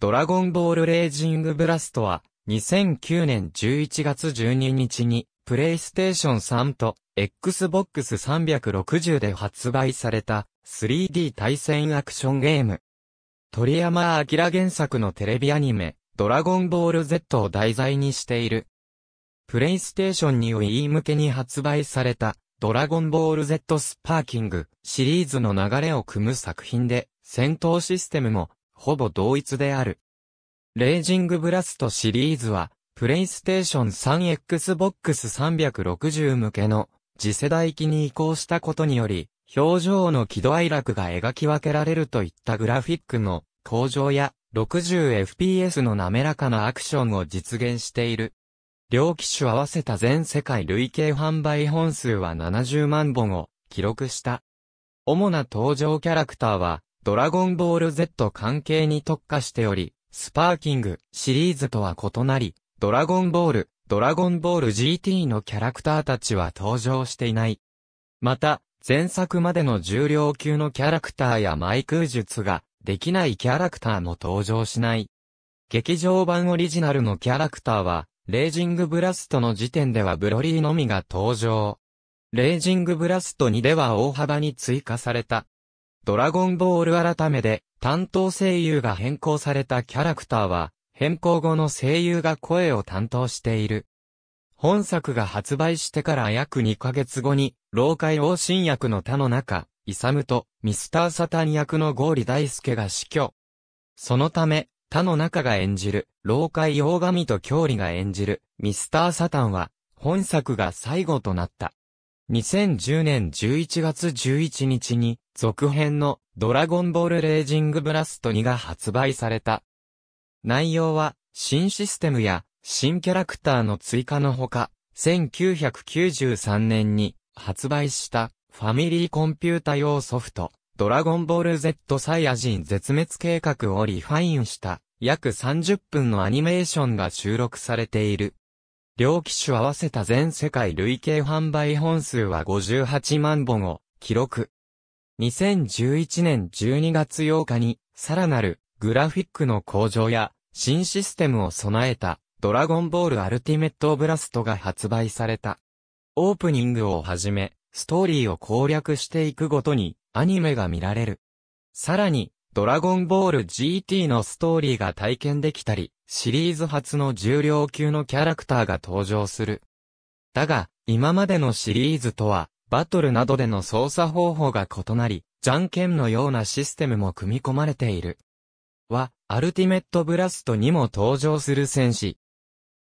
ドラゴンボールレイジングブラストは、2009年11月12日に、プレイステーション3と Xbox 360で発売された 3D 対戦アクションゲーム。鳥山明原作のテレビアニメ、ドラゴンボール Z を題材にしている。プレイステーションに Wii 向けに発売された、ドラゴンボール Z スパーキングシリーズの流れを組む作品で、戦闘システムもほぼ同一である。レイジングブラストシリーズは、プレイステーション 3Xbox360 向けの次世代機に移行したことにより、表情の喜怒哀楽が描き分けられるといったグラフィックの向上や 60fps の滑らかなアクションを実現している。両機種合わせた全世界累計販売本数は70万本を記録した。主な登場キャラクターはドラゴンボール Z 関係に特化しており、スパーキングシリーズとは異なり、ドラゴンボール、ドラゴンボール GT のキャラクターたちは登場していない。また、前作までの重量級のキャラクターやマイク術ができないキャラクターも登場しない。劇場版オリジナルのキャラクターは、レイジングブラストの時点ではブロリーのみが登場。レイジングブラスト2では大幅に追加されたドラゴンボール改めで、担当声優が変更されたキャラクターは、変更後の声優が声を担当している。本作が発売してから約2ヶ月後に、老海王新役の他の中、イサムとミスターサタン役のゴーリ大輔が死去。そのため、他の中が演じる、老海王神と郷里が演じる、ミスターサタンは、本作が最後となった。2010年11月11日に、続編のドラゴンボールレージングブラスト2が発売された。内容は新システムや新キャラクターの追加のほか、1993年に発売したファミリーコンピュータ用ソフト、ドラゴンボール Z サイヤ人絶滅計画をリファインした約30分のアニメーションが収録されている。両機種合わせた全世界累計販売本数は58万本を記録。2011年12月8日に、さらなるグラフィックの向上や、新システムを備えた、ドラゴンボールアルティメットブラストが発売された。オープニングをはじめ、ストーリーを攻略していくごとに、アニメが見られる。さらに、ドラゴンボール GT のストーリーが体験できたり、シリーズ初の重量級のキャラクターが登場する。だが、今までのシリーズとはバトルなどでの操作方法が異なり、じゃんけんのようなシステムも組み込まれている。は、アルティメットブラストにも登場する戦士。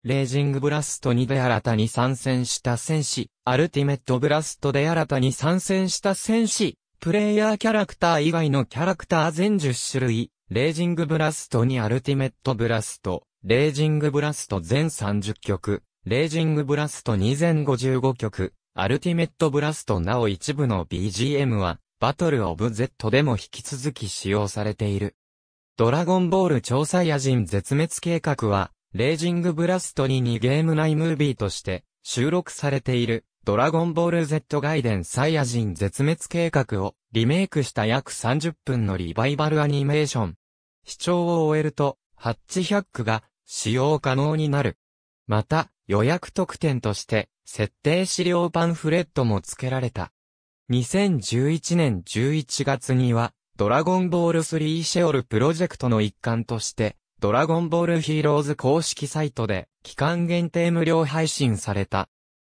レイジングブラスト2で新たに参戦した戦士、アルティメットブラストで新たに参戦した戦士、プレイヤーキャラクター以外のキャラクター全10種類、レイジングブラストにアルティメットブラスト、レイジングブラスト全30曲、レイジングブラスト2055曲、アルティメットブラストなお一部の BGM は、バトルオブゼットでも引き続き使用されている。ドラゴンボール超サイヤ人絶滅計画は、レイジングブラストに2ゲーム内ムービーとして収録されているドラゴンボール Z ガイデンサイヤ人絶滅計画をリメイクした約30分のリバイバルアニメーション。視聴を終えると、ハッチ100が使用可能になる。また、予約特典として、設定資料パンフレットも付けられた。2011年11月には、ドラゴンボール3シェオルプロジェクトの一環として、ドラゴンボールヒーローズ公式サイトで、期間限定無料配信された。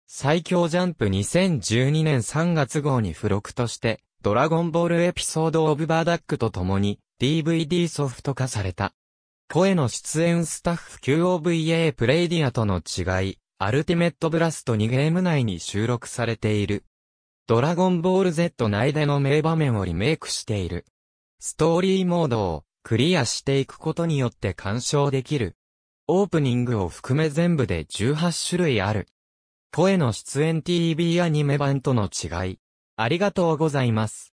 最強ジャンプ2012年3月号に付録として、ドラゴンボールエピソードオブバーダックと共に、DVD ソフト化された。声の出演スタッフ QOVA プレイディアとの違い、アルティメットブラスト2ゲーム内に収録されている。ドラゴンボール Z 内での名場面をリメイクしている。ストーリーモードをクリアしていくことによって鑑賞できる。オープニングを含め全部で18種類ある。声の出演 TV アニメ版との違い。ありがとうございます。